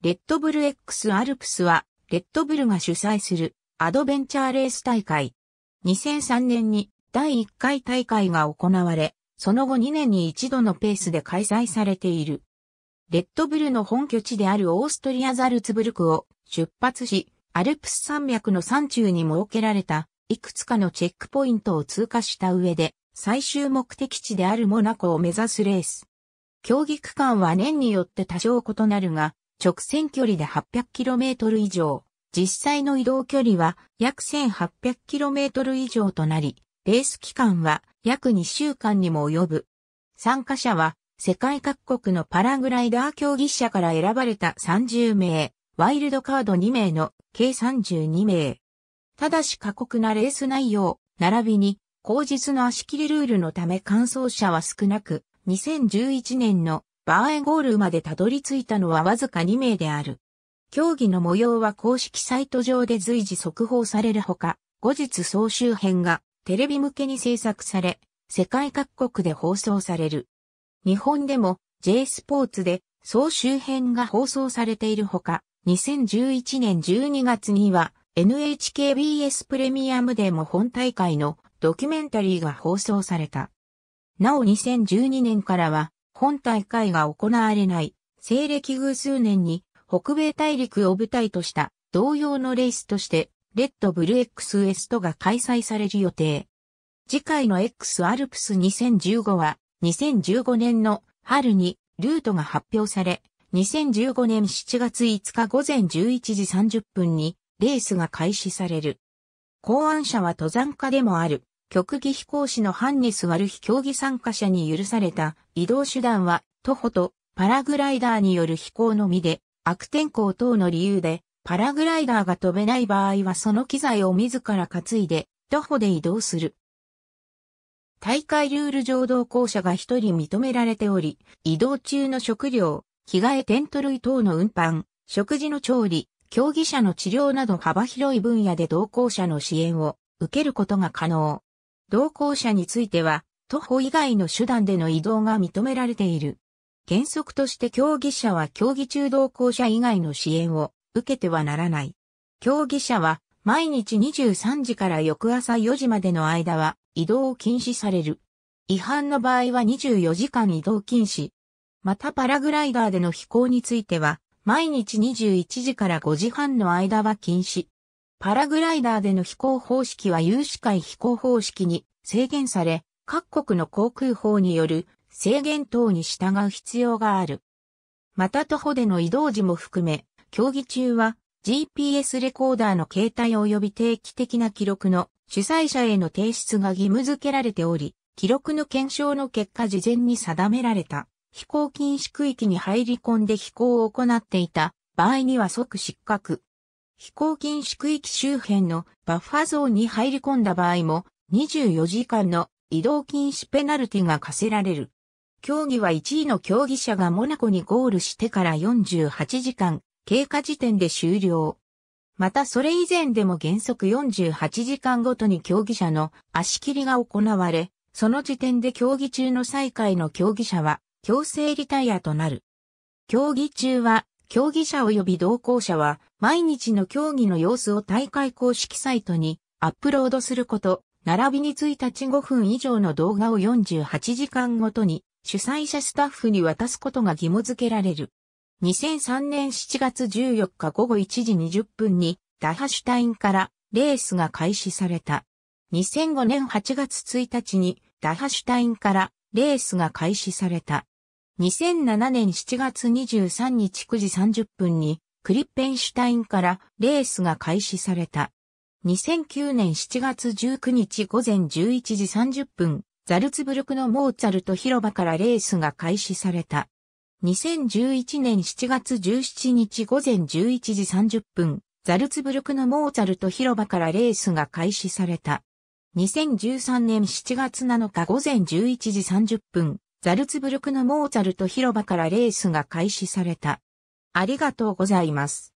レッドブル X アルプスは、レッドブルが主催するアドベンチャーレース大会。2003年に第1回大会が行われ、その後2年に一度のペースで開催されている。レッドブルの本拠地であるオーストリアザルツブルクを出発し、アルプス山脈の山中に設けられたいくつかのチェックポイントを通過した上で、最終目的地であるモナコを目指すレース。競技区間は年によって多少異なるが、直線距離で 800km 以上、実際の移動距離は約 1800km 以上となり、レース期間は約2週間にも及ぶ。参加者は世界各国のパラグライダー競技者から選ばれた30名、ワイルドカード2名の計32名。ただし過酷なレース内容、並びに、後日の足切りルールのため完走者は少なく、2011年のバーエゴールまでたどり着いたのはわずか2名である。競技の模様は公式サイト上で随時速報されるほか、後日総集編がテレビ向けに制作され、世界各国で放送される。日本でも J スポーツで総集編が放送されているほか、2011年12月には NHKBS プレミアムでも本大会のドキュメンタリーが放送された。なお2012年からは本大会が行われない、西暦偶数年に北米大陸を舞台とした同様のレースとして、レッドブル X ウエストが開催される予定。次回の X アルプス2015は、2015年の春にルートが発表され、2015年7月5日午前11時30分にレースが開始される。考案者は登山家でもある極技飛行士の班に座る日競技参加者に許された移動手段は徒歩とパラグライダーによる飛行のみで悪天候等の理由でパラグライダーが飛べない場合はその機材を自ら担いで徒歩で移動する。大会ルール上同行者が一人認められており、移動中の食料、着替えテント類等の運搬、食事の調理、競技者の治療など幅広い分野で同行者の支援を受けることが可能。同行者については、徒歩以外の手段での移動が認められている。原則として競技者は競技中同行者以外の支援を受けてはならない。競技者は毎日23時から翌朝4時までの間は移動を禁止される。違反の場合は24時間移動禁止。またパラグライダーでの飛行については毎日21時から5時半の間は禁止。パラグライダーでの飛行方式は有志会飛行方式に制限され、各国の航空法による制限等に従う必要がある。また徒歩での移動時も含め、競技中は GPS レコーダーの携帯及び定期的な記録の主催者への提出が義務付けられており、記録の検証の結果事前に定められた飛行禁止区域に入り込んで飛行を行っていた場合には即失格、飛行禁止区域周辺のバッファゾーンに入り込んだ場合も24時間の移動禁止ペナルティが課せられる。競技は1位の競技者がモナコにゴールしてから48時間経過時点で終了。またそれ以前でも原則48時間ごとに競技者の足切りが行われ、その時点で競技中の再開の競技者は強制リタイアとなる。競技中は競技者及び同行者は、毎日の競技の様子を大会公式サイトにアップロードすること、並びに1日5分以上の動画を48時間ごとに主催者スタッフに渡すことが義務付けられる。2003年7月14日午後1時20分にダハシュタインからレースが開始された。2005年8月1日にダハシュタインからレースが開始された。2007年7月23日9時30分にクリッペンシュタインからレースが開始された。2009年7月19日午前11時30分、ザルツブルクのモーツァルト広場からレースが開始された。2011年7月17日午前11時30分、ザルツブルクのモーツァルト広場からレースが開始された。2013年7月7日午前11時30分、ザルツブルクのモーツァルト広場からレースが開始された。ありがとうございます。